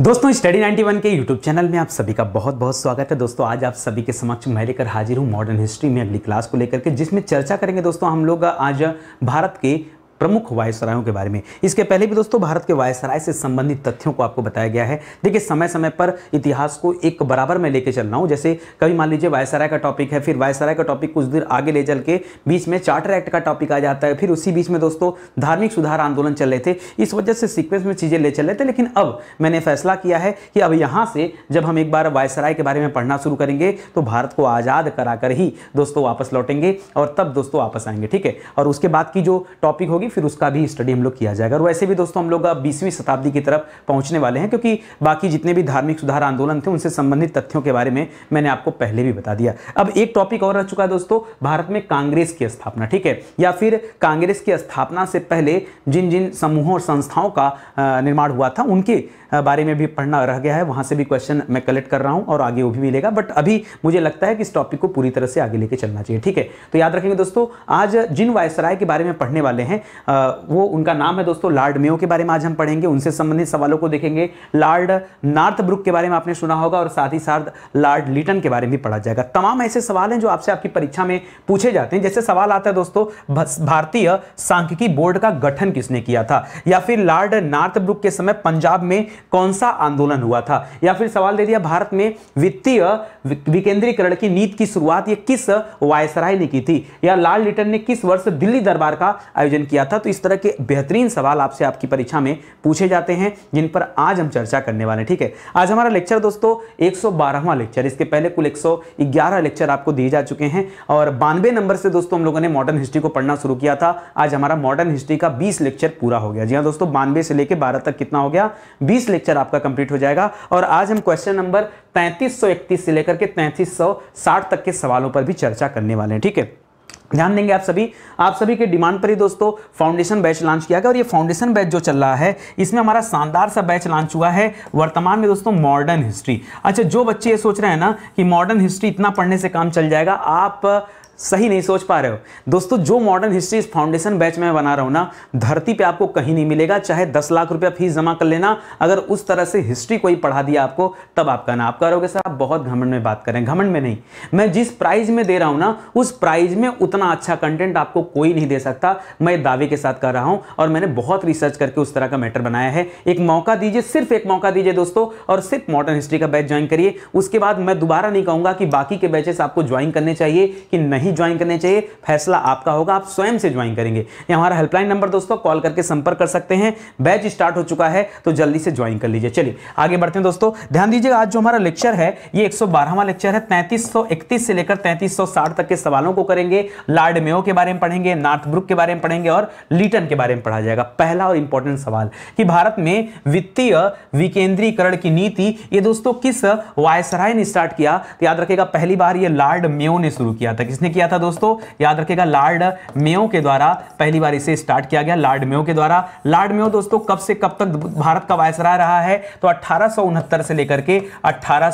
दोस्तों स्टडी 91 के YouTube channel में आप सभी का बहुत बहुत स्वागत है दोस्तों आज आप सभी के समक्ष मैं लेकर हाजिर हूँ मॉडर्न हिस्ट्री में अगली क्लास को लेकर के जिसमें चर्चा करेंगे दोस्तों हम लोग आज भारत के प्रमुख वायसरायों के बारे में इसके पहले भी दोस्तों भारत के वायसराय से संबंधित तथ्यों को आपको बताया गया है देखिए समय समय पर इतिहास को एक बराबर में लेके चलना हूँ जैसे कभी मान लीजिए वायसराय का टॉपिक है फिर वायसराय का टॉपिक कुछ देर आगे ले चल के बीच में चार्टर एक्ट का टॉपिक आ जाता है फिर उसी बीच में दोस्तों धार्मिक सुधार आंदोलन चल रहे थे इस वजह से सिक्वेंस में चीज़ें ले चल रहे थे लेकिन अब मैंने फैसला किया है कि अब यहाँ से जब हम एक बार वायसराय के बारे में पढ़ना शुरू करेंगे तो भारत को आज़ाद कराकर ही दोस्तों वापस लौटेंगे और तब दोस्तों वापस आएंगे ठीक है और उसके बाद की जो टॉपिक होगी होगी फिर उसका भी स्टडी हम लोग किया जाएगा और वैसे भी दोस्तों हम लोग अब बीसवीं शताब्दी की तरफ पहुंचने वाले हैं क्योंकि बाकी जितने भी धार्मिक सुधार आंदोलन थे उनसे संबंधित तथ्यों के बारे में मैंने आपको पहले भी बता दिया अब एक टॉपिक और रह चुका है दोस्तों भारत में कांग्रेस की स्थापना ठीक है या फिर कांग्रेस की स्थापना से पहले जिन जिन समूहों और संस्थाओं का निर्माण हुआ था उनके बारे में भी पढ़ना रह गया है वहाँ से भी क्वेश्चन मैं कलेक्ट कर रहा हूँ और आगे वो भी मिलेगा बट अभी मुझे लगता है कि इस टॉपिक को पूरी तरह से आगे लेके चलना चाहिए ठीक है तो याद रखेंगे दोस्तों आज जिन वायसराय के बारे में पढ़ने वाले हैं वो उनका नाम है दोस्तों लार्ड मेयो के बारे में आज हम पढ़ेंगे उनसे संबंधित सवालों को देखेंगे लार्ड नार्थ ब्रुक के बारे में आपने सुना होगा और साथ ही साथ लार्ड लिटन के बारे में भी पढ़ा जाएगा तमाम ऐसे सवाल हैं जो आपसे आपकी परीक्षा में पूछे जाते हैं जैसे सवाल आता है दोस्तों भारतीय सांख्यिकी बोर्ड का गठन किसने किया था या फिर लार्ड नार्थ ब्रुक के समय पंजाब में कौन सा आंदोलन हुआ था या फिर सवाल दे दिया भारत में वित्तीय विकेंद्रीकरण की नीति की शुरुआत ये किस वायसराय ने की थी या लाल लिटन ने किस वर्ष दिल्ली दरबार का आयोजन किया था तो इस तरह के बेहतरीन सवाल आपसे आपकी परीक्षा में पूछे जाते हैं जिन पर आज हम चर्चा करने वाले ठीक है आज हमारा लेक्चर दोस्तों एक लेक्चर इसके पहले कुल एक लेक्चर आपको दिए जा चुके हैं और बानवे नंबर से दोस्तों हम लोगों ने मॉडर्न हिस्ट्री को पढ़ना शुरू किया था आज हमारा मॉडर्न हिस्ट्री का बीस लेक्चर पूरा हो गया जी हाँ दोस्तों बानवे से लेकर बारह तक कितना हो गया बीस 30 लेक्चर आपका कंप्लीट हो जाएगा और आज हम क्वेश्चन नंबर 3331 से लेकर के 3360 तक के सवालों पर भी चर्चा करने वाले हैं ठीक है ध्यान देंगे आप सभी आप सभी के डिमांड पर ही दोस्तों फाउंडेशन बैच लॉन्च किया गया और ये फाउंडेशन बैच जो चल रहा है इसमें हमारा शानदार सा बैच लॉन्च हुआ है वर्तमान में दोस्तों मॉडर्न हिस्ट्री अच्छा जो बच्चे ये सोच रहे हैं ना कि मॉडर्न हिस्ट्री इतना पढ़ने से काम चल जाएगा आप सही नहीं सोच पा रहे हो दोस्तों जो मॉडर्न हिस्ट्री इस फाउंडेशन बैच में बना रहा हूं ना धरती पे आपको कहीं नहीं मिलेगा चाहे दस लाख रुपया फीस जमा कर लेना अगर उस तरह से हिस्ट्री कोई पढ़ा दिया आपको तब आपका ना आप करोगे सर आप बहुत घमंड में बात करें घमंड में नहीं मैं जिस प्राइज में दे रहा हूं ना उस प्राइज में उतना अच्छा कंटेंट आपको कोई नहीं दे सकता मैं दावे के साथ कर रहा हूं और मैंने बहुत रिसर्च करके उस तरह का मैटर बनाया है एक मौका दीजिए सिर्फ एक मौका दीजिए दोस्तों और सिर्फ मॉडर्न हिस्ट्री का बैच ज्वाइन करिए उसके बाद मैं दोबारा नहीं कहूंगा कि बाकी के बैचेस आपको ज्वाइन करने चाहिए कि नहीं नहीं ज्वाइन करने चाहिए फैसला आपका होगा आप स्वयं से ज्वाइन करेंगे ये हमारा हेल्पलाइन नंबर दोस्तों कॉल करके संपर्क कर सकते हैं बैच स्टार्ट हो चुका है तो जल्दी से ज्वाइन कर लीजिए चलिए आगे बढ़ते हैं दोस्तों ध्यान दीजिएगा आज जो हमारा लेक्चर है ये एक लेक्चर है तैंतीस से लेकर तैंतीस तक के सवालों को करेंगे लार्ड मेयो के बारे में पढ़ेंगे नार्थ ब्रुक के बारे में पढ़ेंगे और लिटन के बारे में पढ़ा जाएगा पहला और इंपॉर्टेंट सवाल कि भारत में वित्तीय विकेंद्रीकरण की नीति ये दोस्तों किस वायसराय ने स्टार्ट किया तो याद रखेगा पहली बार ये लार्ड मेयो ने शुरू किया था किसने किया था दोस्तों याद रखेगा लार्ड मेयो के द्वारा पहली बार इसे स्टार्ट किया गया लार्ड मेयो के द्वारा लार्ड मेयो दोस्तों कब से कब तक भारत का वायसराय रहा है तो अट्ठारह से लेकर के अट्ठारह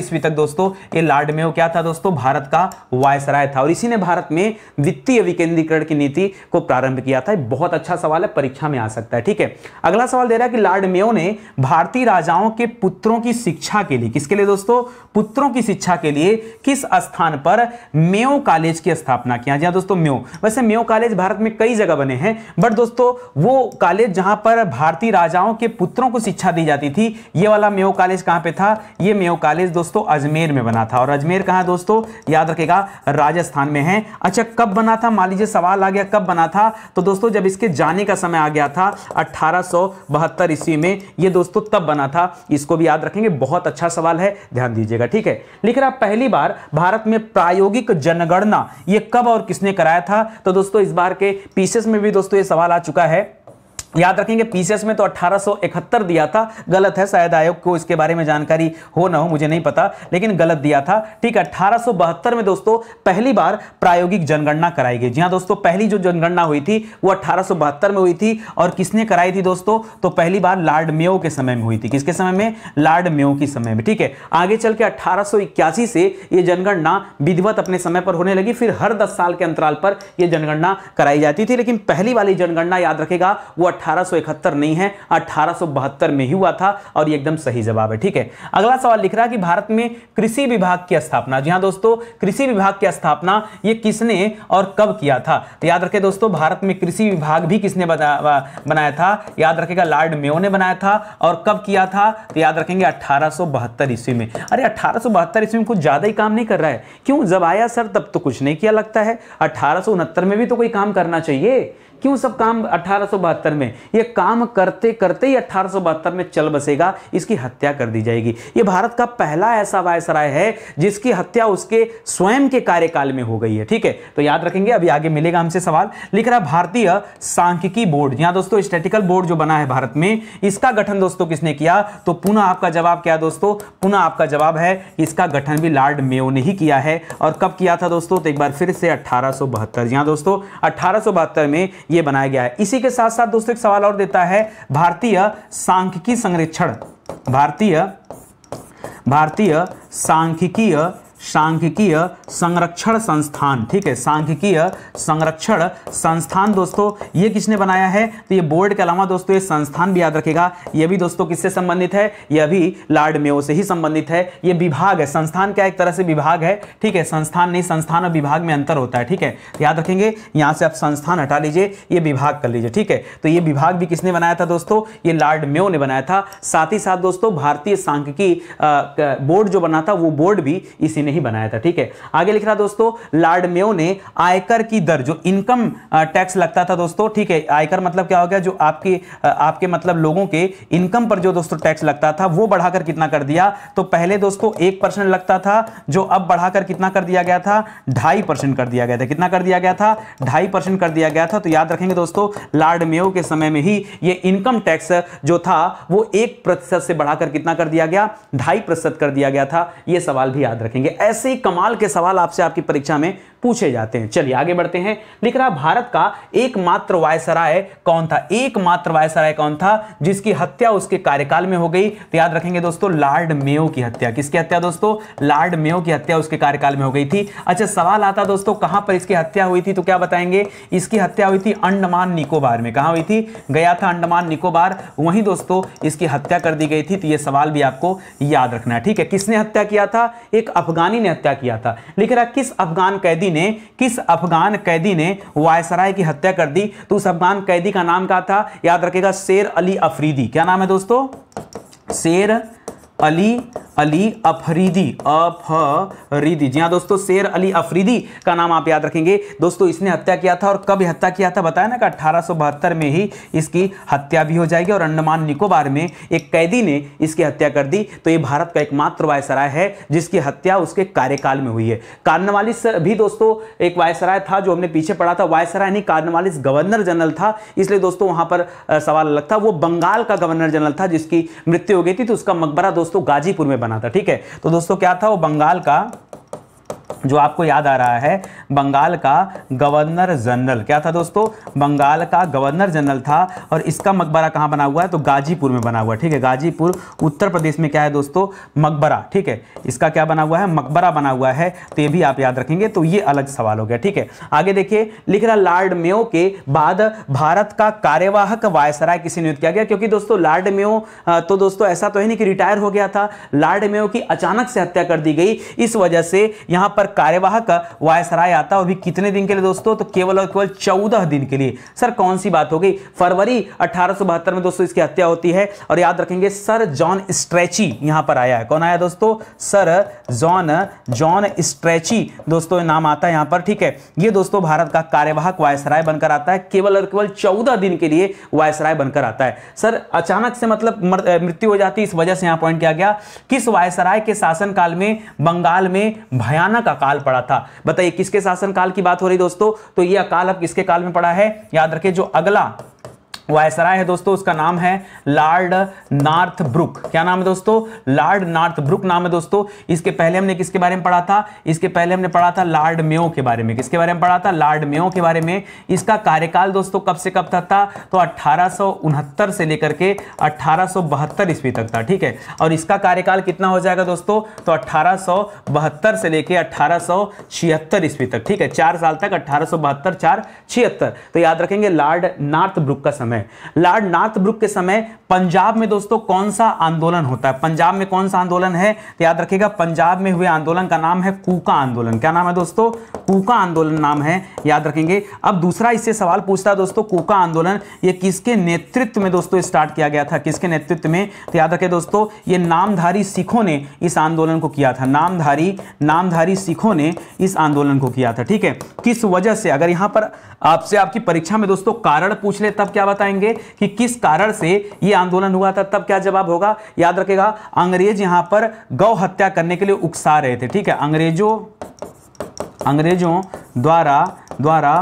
ईस्वी तक दोस्तों ये लार्ड मेयो क्या था दोस्तों भारत का वायसराय था और इसी ने भारत में वित्तीय विकेंद्रीकरण की नीति को प्रारंभ किया था बहुत अच्छा सवाल है परीक्षा में आ सकता है ठीक है अगला सवाल दे रहा है कि लार्ड मेयो ने भारतीय राजाओं के पुत्रों की शिक्षा के लिए किसके लिए दोस्तों पुत्रों की शिक्षा के लिए किस स्थान पर मे मेयो कॉलेज की स्थापना किया जी दोस्तों मेयो वैसे मेयो कॉलेज भारत में कई जगह बने हैं बट दोस्तों वो कॉलेज जहां पर भारतीय राजाओं के पुत्रों को शिक्षा दी जाती थी ये वाला मेयो कॉलेज कहां पे था ये मेयो कॉलेज दोस्तों अजमेर में बना था और अजमेर कहाँ दोस्तों याद रखेगा राजस्थान में है अच्छा कब बना था मान लीजिए सवाल आ गया कब बना था तो दोस्तों जब इसके जाने का समय आ गया था अठारह ईस्वी में ये दोस्तों तब बना था इसको भी याद रखेंगे बहुत अच्छा सवाल है ध्यान दीजिएगा ठीक है लिख रहा पहली बार भारत में प्रायोगिक जन जनगणना ये कब और किसने कराया था तो दोस्तों इस बार के पीसेस में भी दोस्तों ये सवाल आ चुका है याद रखेंगे पीसीएस में तो 1871 दिया था गलत है शायद आयोग को इसके बारे में जानकारी हो ना हो मुझे नहीं पता लेकिन गलत दिया था ठीक है अठारह में दोस्तों पहली बार प्रायोगिक जनगणना कराई गई जी हाँ दोस्तों पहली जो जनगणना हुई थी वो अठारह में हुई थी और किसने कराई थी दोस्तों तो पहली बार लार्ड मेो के समय में हुई थी किसके समय में लार्ड मेो के समय में ठीक है आगे चल के अठारह से ये जनगणना विधिवत अपने समय पर होने लगी फिर हर दस साल के अंतराल पर यह जनगणना कराई जाती थी लेकिन पहली वाली जनगणना याद रखेगा वो 1871 नहीं है अठारह में ही हुआ था और ये एकदम सही जवाब है ठीक है अगला सवाल लिख रहा है कि भारत में कृषि विभाग की स्थापना जी हाँ दोस्तों कृषि विभाग की स्थापना ये किसने और कब किया था तो याद रखे दोस्तों भारत में कृषि विभाग भी किसने बनाया था याद रखेगा लॉर्ड मेयो ने बनाया था और कब किया था तो याद रखेंगे अठारह ईस्वी में अरे अठारह ईस्वी में कुछ ज़्यादा ही काम नहीं कर रहा है क्यों जब आया सर तब तो कुछ नहीं किया लगता है अठारह में भी तो कोई काम करना चाहिए क्यों सब काम अठारह में ये काम करते करते ही अठारह में चल बसेगा इसकी हत्या कर दी जाएगी ये भारत का पहला ऐसा वायसराय है जिसकी हत्या उसके स्वयं के कार्यकाल में हो गई है ठीक है तो याद रखेंगे अभी आगे मिलेगा हमसे सवाल लिख रहा भारतीय सांख्यिकी बोर्ड यहां दोस्तों स्टेटिकल बोर्ड जो बना है भारत में इसका गठन दोस्तों किसने किया तो पुनः आपका जवाब क्या दोस्तों पुनः आपका जवाब है इसका गठन भी लॉर्ड मेयो ने ही किया है और कब किया था दोस्तों तो एक बार फिर से अठारह सौ यहाँ दोस्तों अठारह में यह बनाया गया है इसी के साथ साथ दोस्तों एक सवाल और देता है भारतीय सांख्यिकी संरक्षण भारतीय भारतीय सांख्यिकीय सांख्यिकीय संरक्षण संस्थान ठीक है सांख्यिकीय संरक्षण संस्थान दोस्तों ये किसने बनाया है तो ये बोर्ड के अलावा दोस्तों ये संस्थान भी याद रखेगा ये भी दोस्तों किससे संबंधित है यह भी लार्ड मेयो से ही संबंधित है ये विभाग है संस्थान क्या एक तरह से विभाग है ठीक है संस्थान नहीं संस्थान और विभाग में अंतर होता है ठीक है याद रखेंगे यहाँ से आप संस्थान हटा लीजिए ये विभाग कर लीजिए ठीक है तो ये विभाग भी किसने बनाया था दोस्तों ये लार्ड मेयो ने बनाया था साथ ही साथ दोस्तों भारतीय सांख्यिकी बोर्ड जो बना था वो बोर्ड भी इसी ने ही बनाया था ठीक है आगे लिख रहा दोस्तों लार्ड लाडमेव ने आयकर की दर जो इनकम टैक्स लगता था दोस्तों ठीक है आयकर मतलब क्या हो गया जो आपके आपके मतलब लोगों के इनकम पर जो दोस्तों टैक्स लगता था वो बढ़ाकर कितना कर दिया तो पहले दोस्तों एक परसेंट लगता था जो अब बढ़ाकर कितना कर दिया गया था ढाई परसेंट कर दिया गया था कितना कर दिया गया था ढाई परसेंट कर दिया गया था तो याद रखेंगे दोस्तों लार्ड लाडमेव के समय में ही ये इनकम टैक्स जो था वो एक प्रतिशत से बढ़ाकर कितना कर दिया गया ढाई प्रतिशत कर दिया गया था ये सवाल भी याद रखेंगे ऐसे ही कमाल के सवाल आपसे आपकी परीक्षा में पूछे जाते हैं चलिए आगे बढ़ते हैं लिख रहा भारत का एकमात्र वायसराय कौन था एकमात्र वायसराय कौन था जिसकी हत्या उसके कार्यकाल में हो गई तो याद रखेंगे दोस्तों लॉर्ड मेयो की हत्या किसकी हत्या दोस्तों लॉर्ड मेयो की हत्या उसके कार्यकाल में हो गई थी अच्छा सवाल आता दोस्तों कहां पर इसकी हत्या हुई थी तो क्या बताएंगे इसकी हत्या हुई थी अंडमान निकोबार में कहा हुई थी गया था अंडमान निकोबार वहीं दोस्तों इसकी हत्या कर दी गई थी तो यह सवाल भी आपको याद रखना ठीक है किसने हत्या किया था एक अफगान गिलानी ने हत्या किया था लिख रहा किस अफगान कैदी ने किस अफगान कैदी ने वायसराय की हत्या कर दी तो उस अफगान कैदी का नाम क्या था याद रखेगा शेर अली अफरीदी क्या नाम है दोस्तों शेर अली अली अफरीदी अफरीदी जी हाँ दोस्तों शेर अली अफरीदी का नाम आप याद रखेंगे दोस्तों इसने हत्या किया था और कब हत्या किया था बताया ना कि अट्ठारह में ही इसकी हत्या भी हो जाएगी और अंडमान निकोबार में एक कैदी ने इसकी हत्या कर दी तो ये भारत का एकमात्र वायसराय है जिसकी हत्या उसके कार्यकाल में हुई है कार्नवालिस भी दोस्तों एक वायसराय था जो हमने पीछे पढ़ा था वायसराय नहीं कार्नवालिस गवर्नर जनरल था इसलिए दोस्तों वहां पर सवाल अलग था वो बंगाल का गवर्नर जनरल था जिसकी मृत्यु हो गई थी तो उसका मकबरा दोस्तों दोस्तों गाजीपुर में बना था ठीक है तो दोस्तों क्या था वो बंगाल का जो आपको याद आ रहा है बंगाल का गवर्नर जनरल क्या था दोस्तों बंगाल का गवर्नर जनरल था और इसका मकबरा कहाँ बना हुआ है तो गाजीपुर में बना हुआ है ठीक है गाजीपुर उत्तर प्रदेश में क्या है दोस्तों मकबरा ठीक है इसका क्या बना हुआ है मकबरा बना हुआ है तो ये भी आप याद रखेंगे तो ये अलग सवाल हो गया ठीक है आगे देखिए लिख रहा लॉर्ड मेयो के बाद भारत का कार्यवाहक वायसराय किसे नियुक्त किया गया क्योंकि दोस्तों लार्ड मेयो तो दोस्तों ऐसा तो है नहीं कि रिटायर हो गया था लार्ड मेयो की अचानक से हत्या कर दी गई इस वजह से यहां पर कार्यवाहक वायसराय आता है अभी कितने दिन के लिए दोस्तों तो केवल और केवल चौदह दिन के लिए सर कौन सी बात हो गई फरवरी अठारह में दोस्तों इसकी हत्या होती है और याद रखेंगे सर जॉन स्ट्रेची यहां पर आया है कौन आया दोस्तों सर जॉन जॉन स्ट्रेची दोस्तों नाम आता है यहां पर ठीक है ये दोस्तों भारत का कार्यवाहक वायसराय बनकर आता है केवल और केवल चौदह दिन के लिए वायसराय बनकर आता है सर अचानक से मतलब मृत्यु हो जाती इस वजह से यहां पॉइंट किया गया किस वायसराय के शासनकाल में बंगाल में भयानक अकाल पड़ा था बताइए किसके काल की बात हो रही दोस्तों तो ये अकाल अब किसके काल में पड़ा है याद रखे जो अगला वायसराय है दोस्तों उसका नाम है लॉर्ड नार्थ ब्रुक क्या नाम है दोस्तों लॉर्ड नार्थ ब्रुक नाम है दोस्तों इसके पहले हमने किसके बारे में पढ़ा था इसके पहले हमने पढ़ा था लॉर्ड मेयो के बारे में किसके बारे में पढ़ा था लॉर्ड मेयो के बारे में इसका कार्यकाल दोस्तों कब से कब तक था तो अट्ठारह से लेकर के अट्ठारह ईस्वी तक था ठीक है और इसका कार्यकाल कितना हो जाएगा दोस्तों तो अट्ठारह से लेकर अट्ठारह ईस्वी तक ठीक है चार साल तक अट्ठारह सौ चार छिहत्तर तो याद रखेंगे लॉर्ड नार्थ ब्रुक का समय में लॉर्ड नाथब्रुक के समय पंजाब में दोस्तों कौन सा आंदोलन होता है पंजाब में कौन सा आंदोलन है तो याद रखिएगा पंजाब में हुए आंदोलन का नाम है कूका आंदोलन क्या नाम है दोस्तों कूका आंदोलन नाम है याद रखेंगे अब दूसरा इससे सवाल पूछता है दोस्तों कूका आंदोलन ये किसके नेतृत्व में दोस्तों स्टार्ट किया गया था किसके नेतृत्व में तो याद रखें दोस्तों ये नामधारी सिखों ने इस आंदोलन को किया था नामधारी नामधारी सिखों ने इस आंदोलन को किया था ठीक है किस वजह से अगर यहाँ पर आपसे आपकी परीक्षा में दोस्तों कारण पूछ ले तब क्या बताएंगे कि किस कारण से ये आंदोलन हुआ था तब क्या जवाब होगा याद रखेगा अंग्रेज यहाँ पर गौ हत्या करने के लिए उकसा रहे थे ठीक है अंग्रेजों अंग्रेजों द्वारा द्वारा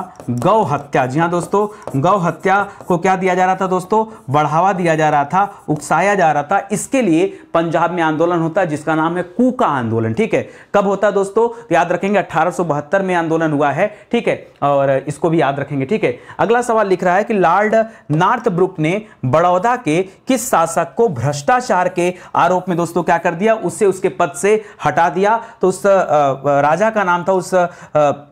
गौ हत्या जी हाँ दोस्तों गौ हत्या को क्या दिया जा रहा था दोस्तों बढ़ावा दिया जा रहा था उकसाया जा रहा था इसके लिए पंजाब में आंदोलन होता है जिसका नाम है कूका आंदोलन ठीक है कब होता है दोस्तों याद रखेंगे अठारह में आंदोलन हुआ है ठीक है और इसको भी याद रखेंगे ठीक है अगला सवाल लिख रहा है कि लॉर्ड नार्थ ब्रुक ने बड़ौदा के किस शासक को भ्रष्टाचार के आरोप में दोस्तों क्या कर दिया उससे उसके पद से हटा दिया तो उस राजा का नाम था उस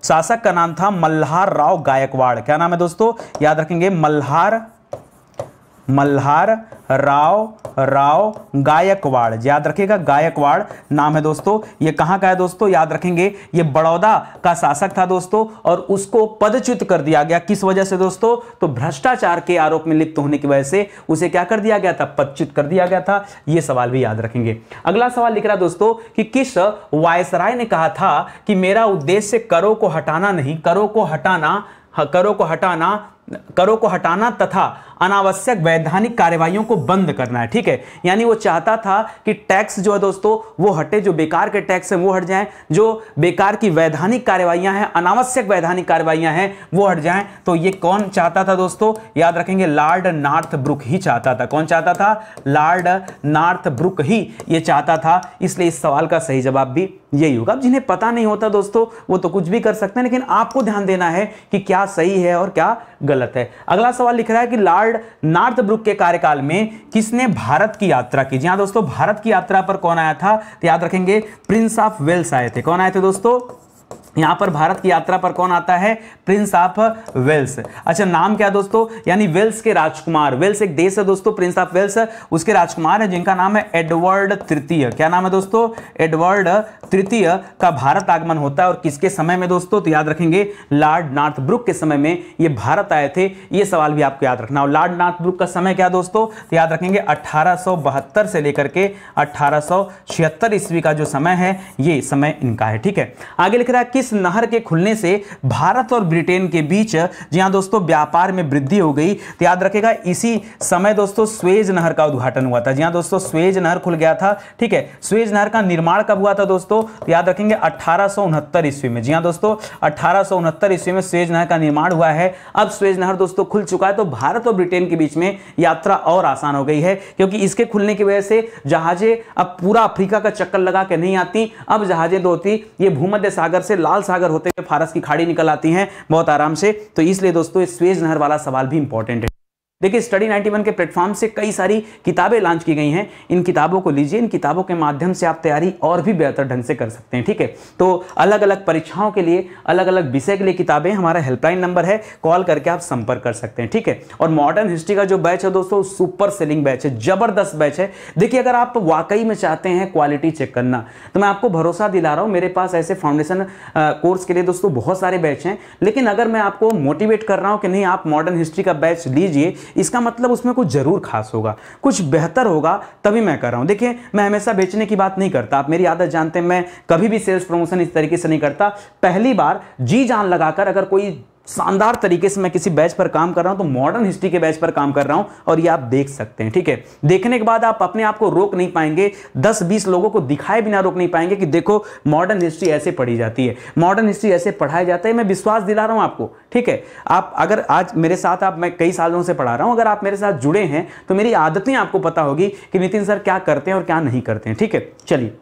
शासक का नाम था मल्ल मल्हार राव गायकवाड़ क्या नाम है दोस्तों याद रखेंगे मल्हार मल्हार राव राव गायकवाड़ याद रखिएगा गायकवाड़ नाम है दोस्तों ये कहाँ का है दोस्तों याद रखेंगे ये बड़ौदा का शासक था दोस्तों और उसको पदच्युत कर दिया गया किस वजह से दोस्तों तो भ्रष्टाचार के आरोप में लिप्त होने की वजह से उसे क्या कर दिया गया था पदच्युत कर दिया गया था ये सवाल भी याद रखेंगे अगला सवाल लिख रहा दोस्तों कि किस वायसराय ने कहा था कि मेरा उद्देश्य करों को हटाना नहीं करों को हटाना करों को हटाना करों को हटाना तथा अनावश्यक वैधानिक कार्यवाहियों को बंद करना है ठीक है यानी वो चाहता था कि टैक्स जो है दोस्तों वो हटे जो बेकार के टैक्स हैं वो हट जाएं जो बेकार की वैधानिक कार्यवाहियां हैं अनावश्यक वैधानिक कार्यवाहियां हैं वो हट जाएं तो ये कौन चाहता था दोस्तों याद रखेंगे लॉर्ड नार्थ ब्रुक ही चाहता था कौन चाहता था लॉर्ड नार्थ ब्रुक ही ये चाहता था इसलिए इस सवाल का सही जवाब भी यही होगा अब जिन्हें पता नहीं होता दोस्तों वो तो कुछ भी कर सकते हैं लेकिन आपको ध्यान देना है कि क्या सही है और क्या गलत है अगला सवाल लिख रहा है कि लॉर्ड नार्थ ब्रुक के कार्यकाल में किसने भारत की यात्रा की जी हाँ दोस्तों भारत की यात्रा पर कौन आया था तो याद रखेंगे प्रिंस ऑफ वेल्स आए थे कौन आए थे दोस्तों यहाँ पर भारत की यात्रा पर कौन आता है प्रिंस ऑफ वेल्स अच्छा नाम क्या दोस्तों यानी वेल्स के राजकुमार वेल्स एक देश है दोस्तों प्रिंस ऑफ वेल्स उसके राजकुमार है जिनका नाम है एडवर्ड तृतीय क्या नाम है दोस्तों एडवर्ड तृतीय का भारत आगमन होता है और किसके समय में दोस्तों तो याद रखेंगे लॉर्ड नार्थ ब्रुक के समय में ये भारत आए थे ये सवाल भी आपको याद रखना और लॉर्ड नार्थ ब्रुक का समय क्या दोस्तों तो याद रखेंगे अठारह से लेकर के अठारह ईस्वी का जो समय है ये समय इनका है ठीक है आगे लिख रहा है किस इस नहर के खुलने से भारत और ब्रिटेन के बीच जी हाँ दोस्तों व्यापार में वृद्धि हो गई तो याद रखेगा इसी समय दोस्तों स्वेज नहर का उद्घाटन हुआ था जी हाँ दोस्तों स्वेज नहर खुल गया था ठीक है स्वेज नहर का निर्माण कब हुआ था दोस्तों तो याद रखेंगे अठारह ईस्वी में जी हाँ दोस्तों अठारह ईस्वी में स्वेज नहर का निर्माण हुआ है अब स्वेज नहर दोस्तों खुल चुका है तो भारत और ब्रिटेन के बीच में यात्रा और आसान हो गई है क्योंकि इसके खुलने की वजह से जहाजें अब पूरा अफ्रीका का चक्कर लगा के नहीं आती अब जहाजें दो होती ये भूमध्य सागर से लाल अरबाल सागर होते हुए फारस की खाड़ी निकल आती हैं बहुत आराम से तो इसलिए दोस्तों स्वेज नहर वाला सवाल भी इंपॉर्टेंट है देखिए स्टडी 91 के प्लेटफॉर्म से कई सारी किताबें लॉन्च की गई हैं इन किताबों को लीजिए इन किताबों के माध्यम से आप तैयारी और भी बेहतर ढंग से कर सकते हैं ठीक है तो अलग अलग परीक्षाओं के लिए अलग अलग विषय के लिए किताबें हमारा हेल्पलाइन नंबर है कॉल करके आप संपर्क कर सकते हैं ठीक है और मॉडर्न हिस्ट्री का जो बैच है दोस्तों सुपर सेलिंग बैच है जबरदस्त बैच है देखिए अगर आप वाकई में चाहते हैं क्वालिटी चेक करना तो मैं आपको भरोसा दिला रहा हूँ मेरे पास ऐसे फाउंडेशन कोर्स के लिए दोस्तों बहुत सारे बैच हैं लेकिन अगर मैं आपको मोटिवेट कर रहा हूँ कि नहीं आप मॉडर्न हिस्ट्री का बैच लीजिए इसका मतलब उसमें कुछ ज़रूर खास होगा कुछ बेहतर होगा तभी मैं कर रहा हूँ देखिए मैं हमेशा बेचने की बात नहीं करता आप मेरी आदत जानते हैं मैं कभी भी सेल्स प्रमोशन इस तरीके से नहीं करता पहली बार जी जान लगाकर अगर कोई शानदार तरीके से मैं किसी बैच पर काम कर रहा हूं तो मॉडर्न हिस्ट्री के बैच पर काम कर रहा हूं और ये आप देख सकते हैं ठीक है देखने के बाद आप अपने आप को रोक नहीं पाएंगे 10-20 लोगों को दिखाए बिना रोक नहीं पाएंगे कि देखो मॉडर्न हिस्ट्री ऐसे पढ़ी जाती है मॉडर्न हिस्ट्री ऐसे पढ़ाया जाता है मैं विश्वास दिला रहा हूं आपको ठीक है आप अगर आज मेरे साथ आप मैं कई सालों से पढ़ा रहा हूं अगर आप मेरे साथ जुड़े हैं तो मेरी आदतें आपको पता होगी कि नितिन सर क्या करते हैं और क्या नहीं करते हैं ठीक है चलिए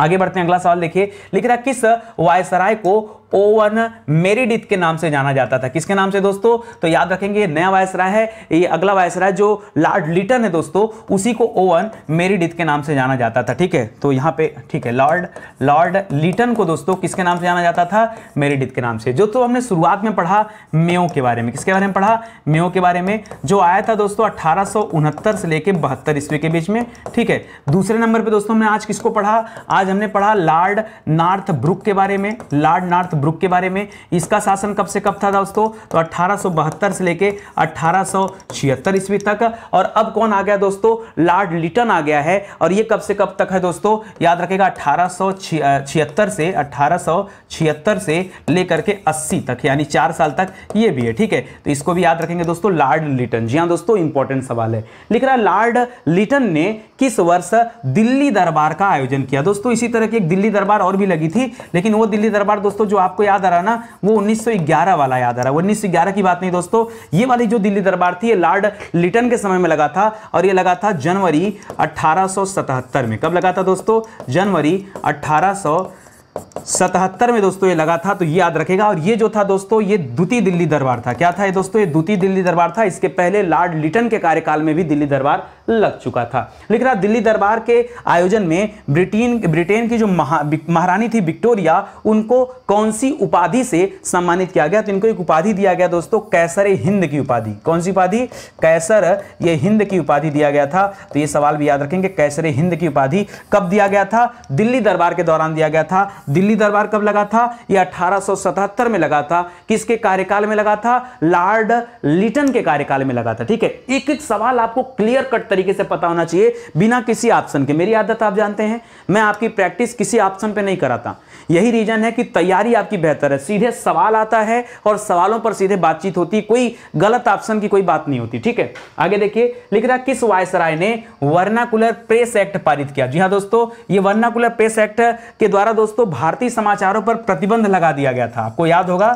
आगे बढ़ते हैं अगला सवाल देखिए लिख रहा किस वायसराय को ओवन मेरिडिथ के नाम से जाना जाता था किसके नाम से दोस्तों तो याद रखेंगे ये नया वायसराय है ये अगला वायसराय जो लॉर्ड लिटन है दोस्तों उसी को ओवन मेरिडिथ के नाम से जाना जाता था ठीक है तो यहाँ पे ठीक है लॉर्ड लॉर्ड लिटन को दोस्तों किसके नाम से जाना जाता था मेरिडिथ के नाम से जो तो हमने शुरुआत में पढ़ा मेो के बारे में किसके बारे में पढ़ा मेो के बारे में जो आया था दोस्तों अठारह से लेकर बहत्तर ईस्वी के बीच में ठीक है दूसरे नंबर पर दोस्तों हमने आज किसको पढ़ा आज हमने पढ़ा लॉर्ड नॉर्थ ब्रुक के बारे में लॉर्ड नॉर्थ तबरुक के बारे में इसका शासन कब से कब था दोस्तों तो अठारह से लेके अठारह ईस्वी तक और अब कौन आ गया दोस्तों लॉर्ड लिटन आ गया है और ये कब से कब तक है दोस्तों याद रखेगा अठारह से अठारह से लेकर के अस्सी तक यानी चार साल तक ये भी है ठीक है तो इसको भी याद रखेंगे दोस्तों लॉर्ड लिटन जी हाँ दोस्तों इंपॉर्टेंट सवाल है लिख रहा लॉर्ड लिटन ने किस वर्ष दिल्ली दरबार का आयोजन किया दोस्तों इसी तरह की एक दिल्ली दरबार और भी लगी थी लेकिन वो दिल्ली दरबार दोस्तों जो आपको याद आ रहा ना वो 1911 वाला याद आ रहा है 1911 की बात नहीं दोस्तों ये वाली जो दिल्ली दरबार थी ये लॉर्ड लिटन के समय में लगा था और ये लगा था जनवरी 1877 में कब लगा था दोस्तों जनवरी अठारह सतहत्तर में दोस्तों ये लगा था तो ये याद रखेगा और ये जो था दोस्तों ये द्वितीय दिल्ली दरबार था क्या था ये दोस्तों ये द्वितीय दिल्ली दरबार था इसके पहले लॉर्ड लिटन के कार्यकाल में भी दिल्ली दरबार लग चुका था लिख रहा दिल्ली दरबार के आयोजन में ब्रिटेन ब्रिटेन की जो महारानी थी विक्टोरिया उनको कौन सी उपाधि से सम्मानित किया गया तो इनको एक उपाधि दिया गया दोस्तों कैसर हिंद की उपाधि कौन सी उपाधि कैसर ये हिंद की उपाधि दिया गया था तो ये सवाल भी याद रखेंगे कैसर हिंद की उपाधि कब दिया गया था दिल्ली दरबार के दौरान दिया गया था दिल्ली दिल्ली दरबार कब लगा था यह 1877 में लगा था किसके कार्यकाल में लगा था लॉर्ड लिटन के कार्यकाल में लगा था ठीक है एक एक सवाल आपको क्लियर कट तरीके से पता होना चाहिए बिना किसी ऑप्शन के मेरी आदत आप जानते हैं मैं आपकी प्रैक्टिस किसी ऑप्शन पर नहीं कराता यही रीज़न है कि तैयारी आपकी बेहतर है सीधे सवाल आता है और सवालों पर सीधे बातचीत होती कोई गलत ऑप्शन की कोई बात नहीं होती ठीक है आगे देखिए लिख रहा किस वायसराय ने वर्नाकुलर प्रेस एक्ट पारित किया जी हाँ दोस्तों ये वर्नाकुलर प्रेस एक्ट के द्वारा दोस्तों भारतीय समाचारों पर प्रतिबंध लगा दिया गया था आपको याद होगा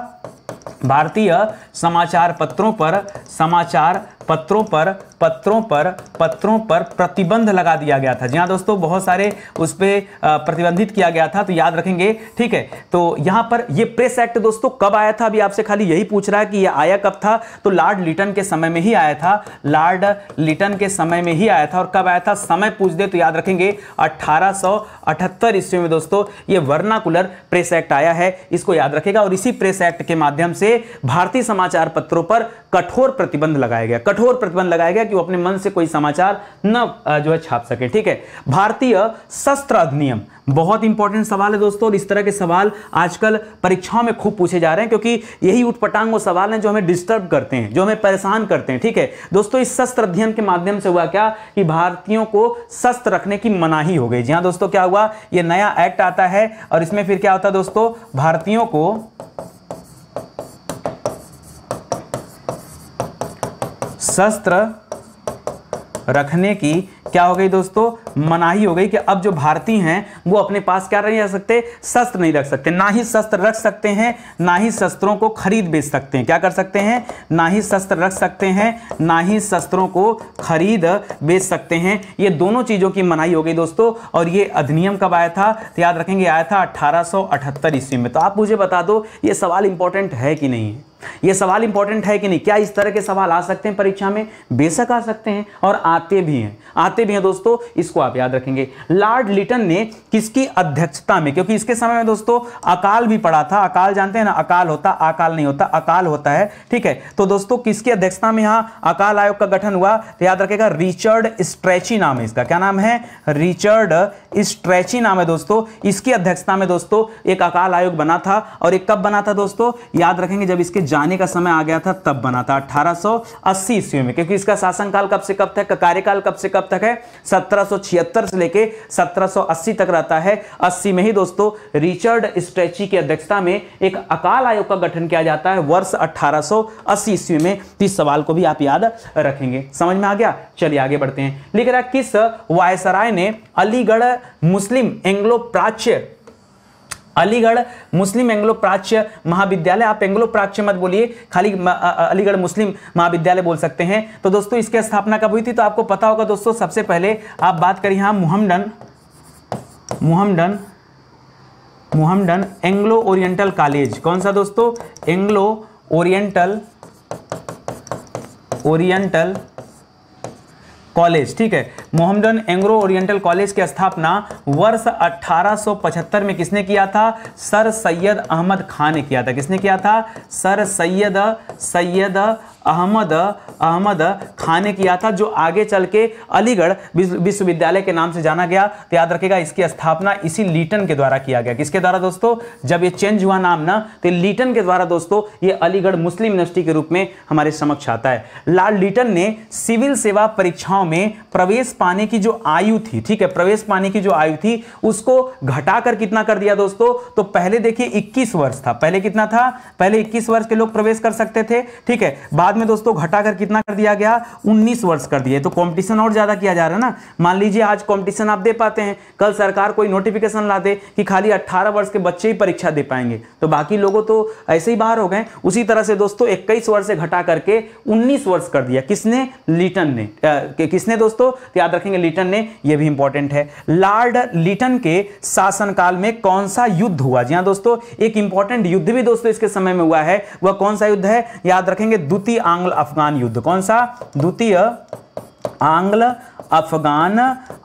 भारतीय समाचार पत्रों पर समाचार पत्रों पर पत्रों पर पत्रों पर प्रतिबंध लगा दिया गया था जी हाँ दोस्तों बहुत सारे उस पर प्रतिबंधित किया गया था तो याद रखेंगे ठीक है तो यहाँ पर ये प्रेस एक्ट दोस्तों कब आया था अभी आपसे खाली यही पूछ रहा है कि ये आया कब था तो लॉर्ड लिटन के समय में ही आया था लॉर्ड लिटन के समय में ही आया था और कब आया था समय पूछ दे तो याद रखेंगे अठारह ईस्वी में दोस्तों ये वर्नाकुलर प्रेस एक्ट आया है इसको याद रखेगा और इसी प्रेस एक्ट के माध्यम से भारतीय समाचार पत्रों पर कठोर प्रतिबंध लगाया गया कठोर प्रतिबंध लगाया गया कि वो अपने मन से कोई समाचार न जो है छाप सके ठीक है भारतीय शस्त्र अधिनियम बहुत इंपॉर्टेंट सवाल है दोस्तों और इस तरह के सवाल आजकल परीक्षाओं में खूब पूछे जा रहे हैं क्योंकि यही उठपटांग वो सवाल हैं जो हमें डिस्टर्ब करते हैं जो हमें परेशान करते हैं ठीक है दोस्तों इस शस्त्र अध्ययन के माध्यम से हुआ क्या कि भारतीयों को शस्त्र रखने की मनाही हो गई जी हाँ दोस्तों क्या हुआ ये नया एक्ट आता है और इसमें फिर क्या होता है दोस्तों भारतीयों को शस्त्र रखने की क्या हो गई दोस्तों मनाही हो गई कि अब जो भारतीय हैं वो अपने पास क्या नहीं रख सकते शस्त्र नहीं रख सकते ना ही शस्त्र रख सकते हैं ना ही शस्त्रों को खरीद बेच सकते हैं क्या कर सकते हैं ना ही शस्त्र रख सकते हैं ना ही शस्त्रों को खरीद बेच सकते हैं ये दोनों चीज़ों की मनाही हो गई दोस्तों और ये अधिनियम कब आया था याद रखेंगे आया था अठारह ईस्वी में तो आप मुझे बता दो ये सवाल इंपॉर्टेंट है कि नहीं है यह सवाल इंपॉर्टेंट है कि नहीं क्या इस तरह के सवाल आ सकते हैं परीक्षा में बेशक आ सकते हैं और आते भी हैं आते भी हैं दोस्तों इसको आप याद रखेंगे लॉर्ड लिटन ने किसकी अध्यक्षता में क्योंकि इसके समय में दोस्तों अकाल भी पड़ा था अकाल जानते हैं ना अकाल होता अकाल नहीं होता अकाल होता है ठीक है तो दोस्तों किसकी अध्यक्षता में यहां अकाल आयोग का गठन हुआ तो याद रखेगा रिचर्ड स्ट्रेची नाम है इसका क्या नाम है रिचर्ड स्ट्रेची नाम है दोस्तों इसकी अध्यक्षता में दोस्तों एक अकाल आयोग बना था और एक कब बना था दोस्तों याद रखेंगे जब इसके जाने का समय आ गया था तब बना था 1880 ईस्वी में क्योंकि इसका शासनकाल कब से कब तक कार्यकाल कब से कब तक है 1776 से लेके 1780 तक रहता है 80 में ही दोस्तों रिचर्ड स्ट्रेची की अध्यक्षता में एक अकाल आयोग का गठन किया जाता है वर्ष 1880 ईस्वी में इस सवाल को भी आप याद रखेंगे समझ में आ गया चलिए आगे बढ़ते हैं लिख रहा किस वायसराय ने अलीगढ़ मुस्लिम एंग्लो प्राच्य अलीगढ़ मुस्लिम एंग्लो प्राच्य महाविद्यालय आप एंग्लो प्राच्य मत बोलिए खाली अलीगढ़ मुस्लिम महाविद्यालय बोल सकते हैं तो दोस्तों इसके स्थापना कब हुई थी तो आपको पता होगा दोस्तों सबसे पहले आप बात करिए हाँ Mohammedan Mohammedan Mohammedan Anglo Oriental College कौन सा दोस्तों एंग्लो ओरिएंटल ओरिएंटल कॉलेज ठीक है मोहम्मदन एंग्रो ओरिएंटल कॉलेज की स्थापना वर्ष 1875 में किसने किया था सर सैयद अहमद खान ने किया था किसने किया था सर सैयद सैयद अहमद अहमद खान ने किया था जो आगे चल के अलीगढ़ विश्वविद्यालय के नाम से जाना गया तो याद रखेगा इसकी स्थापना इसी लीटन के द्वारा किया गया किसके द्वारा दोस्तों जब ये चेंज हुआ नाम ना तो लीटन के द्वारा दोस्तों ये अलीगढ़ मुस्लिम यूनिवर्सिटी के रूप में हमारे समक्ष आता है लाल लीटन ने सिविल सेवा परीक्षाओं में प्रवेश पाने की जो आयु थी ठीक है प्रवेश पाने की जो आयु थी उसको घटाकर कितना कर दिया दोस्तों तो पहले देखिए 21 वर्ष था पहले कितना था पहले 21 वर्ष के लोग प्रवेश कर सकते थे ठीक है बाद में दोस्तों घटाकर कितना कर दिया गया 19 वर्ष कर दिए तो कॉम्पिटिशन और ज्यादा किया जा रहा है ना मान लीजिए आज कॉम्पिटिशन आप दे पाते हैं कल सरकार कोई नोटिफिकेशन ला दे कि खाली अट्ठारह वर्ष के बच्चे ही परीक्षा दे पाएंगे तो बाकी लोगों तो ऐसे ही बाहर हो गए उसी तरह से दोस्तों इक्कीस वर्ष से घटा करके उन्नीस वर्ष कर दिया किसने लिटन ने किसने दोस्तों याद रखेंगे लिटन ने यह भी इंपॉर्टेंट है लॉर्ड लिटन के शासनकाल में कौन सा युद्ध हुआ जी हाँ दोस्तों एक इंपॉर्टेंट युद्ध भी दोस्तों इसके समय में हुआ है वह कौन सा युद्ध है याद रखेंगे द्वितीय आंग्ल अफगान युद्ध कौन सा द्वितीय आंग्ल अफगान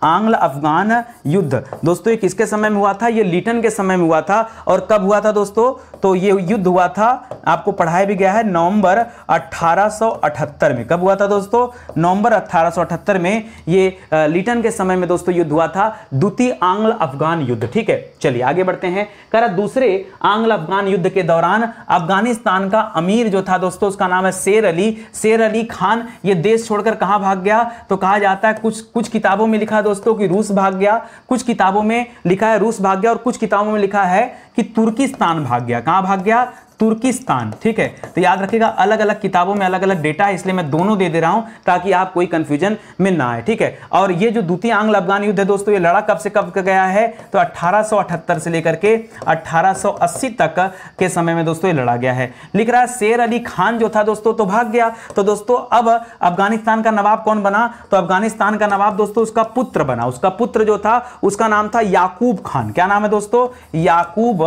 आंग्ल अफगान युद्ध दोस्तों ये किसके समय में हुआ था ये लिटन के समय में हुआ था और कब हुआ था दोस्तों तो ये युद्ध हुआ था आपको पढ़ाया भी गया है नवंबर 1878 में कब हुआ था दोस्तों नवंबर 1878 में ये लिटन के समय में दोस्तों युद्ध हुआ था द्वितीय आंग्ल अफगान युद्ध ठीक है चलिए आगे बढ़ते हैं करा दूसरे आंग्ल अफगान युद्ध के दौरान अफगानिस्तान का अमीर जो था दोस्तों उसका नाम है शेर अली शेर अली खान ये देश छोड़कर कहां भाग गया तो कहा जाता है कुछ कुछ कुछ किताबों में लिखा है दोस्तों कि रूस भाग गया कुछ किताबों में लिखा है रूस भाग गया और कुछ किताबों में लिखा है कि तुर्किस्तान भाग गया कहाँ भाग गया तुर्किस्तान ठीक है तो याद रखिएगा अलग अलग किताबों में अलग अलग डेटा है इसलिए मैं दोनों दे दे रहा हूं ताकि आप कोई कंफ्यूजन में ना आए ठीक है और ये जो द्वितीय आंग्ल अफगान युद्ध है दोस्तों ये लड़ा कब से कब गया है तो 1878 से लेकर के 1880 तक के समय में दोस्तों ये लड़ा गया है लिख रहा है शेर अली खान जो था दोस्तों तो भाग गया तो दोस्तों अब अफगानिस्तान का नवाब कौन बना तो अफगानिस्तान का नवाब दोस्तों उसका पुत्र बना उसका पुत्र जो था उसका नाम था याकूब खान क्या नाम है दोस्तों याकूब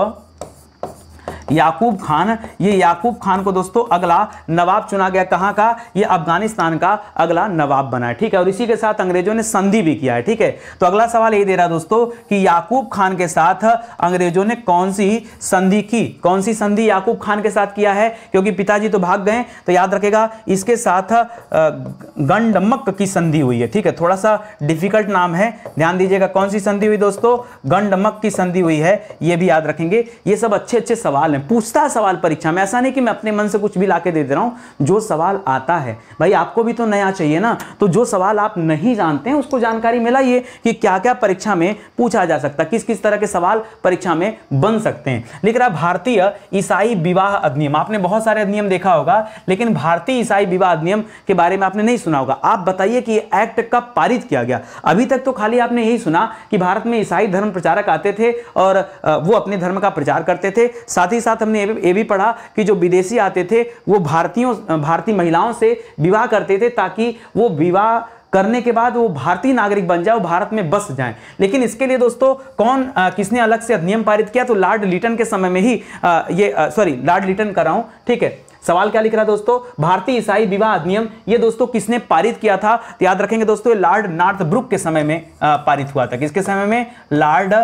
याकूब खान ये याकूब खान को दोस्तों अगला नवाब चुना गया कहाँ का ये अफगानिस्तान का अगला नवाब बना है ठीक है और इसी के साथ अंग्रेजों ने संधि भी किया है ठीक है तो अगला सवाल ये दे रहा दोस्तों कि याकूब खान के साथ अंग्रेजों ने कौन सी संधि की कौन सी संधि याकूब खान के साथ किया है क्योंकि पिताजी तो भाग गए तो याद रखेगा इसके साथ गंडमक की संधि हुई है ठीक है थोड़ा सा डिफिकल्ट नाम है ध्यान दीजिएगा कौन सी संधि हुई दोस्तों गंडमक की संधि हुई है यह भी याद रखेंगे ये सब अच्छे अच्छे सवाल में पूछता है सवाल परीक्षा में ऐसा नहीं कि मैं अपने मन से कुछ भी ला दे दे रहा हूँ जो सवाल आता है भाई आपको भी तो नया चाहिए ना तो जो सवाल आप नहीं जानते हैं उसको जानकारी मिला ये कि क्या क्या परीक्षा में पूछा जा सकता किस किस तरह के सवाल परीक्षा में बन सकते हैं लेकिन आप भारतीय ईसाई विवाह अधिनियम आपने बहुत सारे अधिनियम देखा होगा लेकिन भारतीय ईसाई विवाह अधिनियम के बारे में आपने नहीं सुना होगा आप बताइए कि एक्ट कब पारित किया गया अभी तक तो खाली आपने यही सुना कि भारत में ईसाई धर्म प्रचारक आते थे और वो अपने धर्म का प्रचार करते थे साथ ही साथ हमने ये भी पढ़ा कि जो विदेशी आते थे वो भारतीयों भारतीय महिलाओं से विवाह करते थे ताकि वो विवाह करने के बाद वो भारतीय नागरिक बन जाए भारत में बस जाए लेकिन इसके लिए दोस्तों कौन आ, किसने अलग से अधिनियम पारित किया तो लॉर्ड लिटन के समय में ही आ, ये सॉरी लॉर्ड लिटन कर रहा हूं ठीक है सवाल क्या लिख रहा है दोस्तों भारतीय ईसाई विवाह अधिनियम ये दोस्तों किसने पारित किया था तो याद रखेंगे दोस्तों लॉर्ड नार्थ के समय में आ, पारित हुआ था किसके समय में लॉर्ड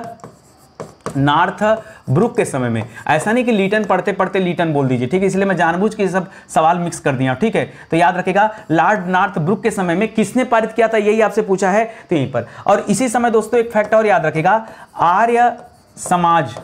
नार्थ ब्रुक के समय में ऐसा नहीं कि लीटन पढ़ते पढ़ते लीटन बोल दीजिए ठीक है इसलिए मैं जानबूझ के सब सवाल मिक्स कर दिया ठीक है तो याद रखेगा लॉर्ड नार्थ ब्रुक के समय में किसने पारित किया था यही आपसे पूछा है तो यहीं पर और इसी समय दोस्तों एक फैक्ट और याद रखेगा आर्य समाज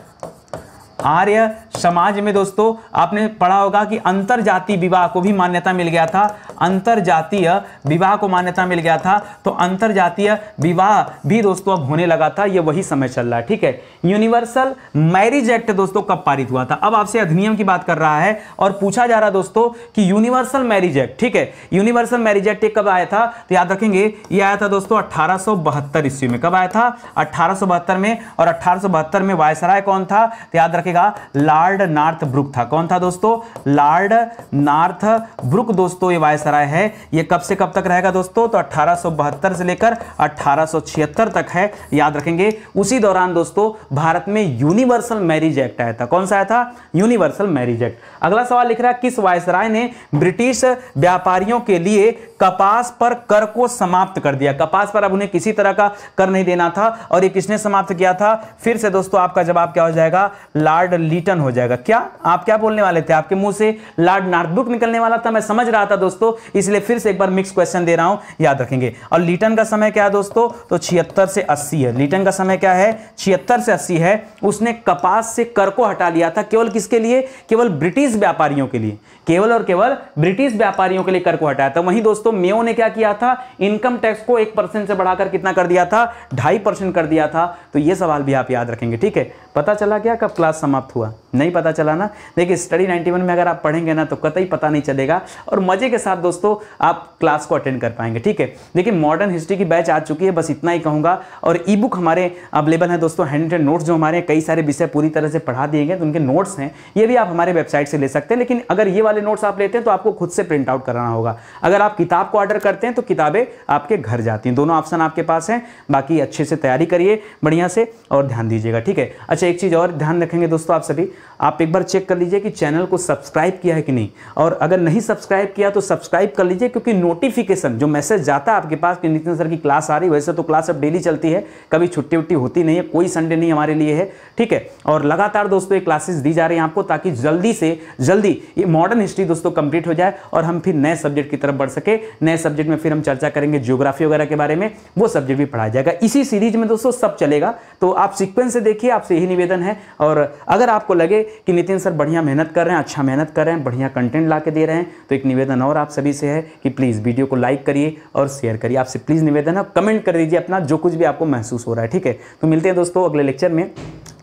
आर्य समाज में दोस्तों आपने पढ़ा होगा कि अंतर जाति विवाह को भी मान्यता मिल गया था अंतर जातीय विवाह को मान्यता मिल गया था तो अंतर जातीय विवाह भी दोस्तों अब होने लगा था ये वही समय चल रहा है ठीक है यूनिवर्सल मैरिज एक्ट दोस्तों कब पारित हुआ था अब आपसे अधिनियम की बात कर रहा है और पूछा जा रहा दोस्तों कि यूनिवर्सल मैरिज एक्ट ठीक है यूनिवर्सल मैरिज एक्ट कब आया था तो याद रखेंगे ये आया था दोस्तों अठारह ईस्वी में कब आया था अठारह में और अठारह में वायसराय कौन था तो याद रखेंगे रखेगा लॉर्ड नॉर्थ ब्रुक था कौन था दोस्तों लॉर्ड नॉर्थ ब्रुक दोस्तों ये वायसराय है ये कब से कब तक रहेगा दोस्तों तो 1872 से लेकर 1876 तक है याद रखेंगे उसी दौरान दोस्तों भारत में यूनिवर्सल मैरिज एक्ट आया था कौन सा आया था यूनिवर्सल मैरिज एक्ट अगला सवाल लिख रहा है किस वायसराय ने ब्रिटिश व्यापारियों के लिए कपास पर कर को समाप्त कर दिया कपास पर अब उन्हें किसी तरह का कर नहीं देना था और ये किसने समाप्त किया था फिर से दोस्तों आपका जवाब क्या हो जाएगा लार्ड लॉर्ड लीटन हो जाएगा क्या आप क्या बोलने वाले थे आपके मुंह से लॉर्ड नार्थबुक निकलने वाला था मैं समझ रहा था दोस्तों इसलिए फिर से एक बार मिक्स क्वेश्चन दे रहा हूं याद रखेंगे और लीटन का समय क्या है दोस्तों तो छिहत्तर से अस्सी है लीटन का समय क्या है छिहत्तर से अस्सी है उसने कपास से कर को हटा लिया था केवल किसके लिए केवल ब्रिटिश व्यापारियों के लिए केवल और केवल ब्रिटिश व्यापारियों के लिए कर को हटाया था वहीं दोस्तों मेयो ने क्या किया था इनकम टैक्स को एक परसेंट से बढ़ाकर कितना कर दिया था ढाई परसेंट कर दिया था तो यह सवाल भी आप याद रखेंगे ठीक है पता चला क्या कब क्लास समाप्त हुआ नहीं पता चला ना देखिए स्टडी 91 में अगर आप पढ़ेंगे ना तो कतई पता नहीं चलेगा और मज़े के साथ दोस्तों आप क्लास को अटेंड कर पाएंगे ठीक है देखिए मॉडर्न हिस्ट्री की बैच आ चुकी है बस इतना ही कहूंगा और ई बुक हमारे अवेलेबल है दोस्तों हैंड रिटन नोट्स जो हमारे कई सारे विषय पूरी तरह से पढ़ा दिए गए तो उनके नोट्स हैं ये भी आप हमारे वेबसाइट से ले सकते हैं लेकिन अगर ये वाले नोट्स आप लेते हैं तो आपको खुद से प्रिंट आउट कराना होगा अगर आप किताब को ऑर्डर करते हैं तो किताबें आपके घर जाती हैं दोनों ऑप्शन आपके पास हैं बाकी अच्छे से तैयारी करिए बढ़िया से और ध्यान दीजिएगा ठीक है अच्छा एक चीज़ और ध्यान रखेंगे दोस्तों आप सभी आप एक बार चेक कर लीजिए कि चैनल को सब्सक्राइब किया है कि नहीं और अगर नहीं सब्सक्राइब किया तो सब्सक्राइब कर लीजिए क्योंकि नोटिफिकेशन जो मैसेज जाता है आपके पास कि नितिन सर की क्लास आ रही वैसे तो क्लास अब डेली चलती है कभी छुट्टी उट्टी होती नहीं है कोई संडे नहीं हमारे लिए है ठीक है और लगातार दोस्तों ये क्लासेस दी जा रही हैं आपको ताकि जल्दी से जल्दी ये मॉडर्न हिस्ट्री दोस्तों कंप्लीट हो जाए और हम फिर नए सब्जेक्ट की तरफ बढ़ सके नए सब्जेक्ट में फिर हम चर्चा करेंगे ज्योग्राफी वगैरह के बारे में वो सब्जेक्ट भी पढ़ाया जाएगा इसी सीरीज में दोस्तों सब चलेगा तो आप सिक्वेंस से देखिए आपसे यही निवेदन है और अगर आपको लगे कि नितिन सर बढ़िया मेहनत कर रहे हैं अच्छा मेहनत कर रहे हैं बढ़िया कंटेंट ला के दे रहे हैं तो एक निवेदन और आप सभी से है कि प्लीज़ वीडियो को लाइक करिए और शेयर करिए आपसे प्लीज़ निवेदन है कमेंट कर दीजिए अपना जो कुछ भी आपको महसूस हो रहा है ठीक है तो मिलते हैं दोस्तों अगले लेक्चर में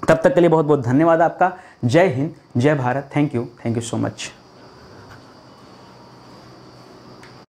तब तक के लिए बहुत बहुत धन्यवाद आपका जय हिंद जय Bharat thank you thank you so much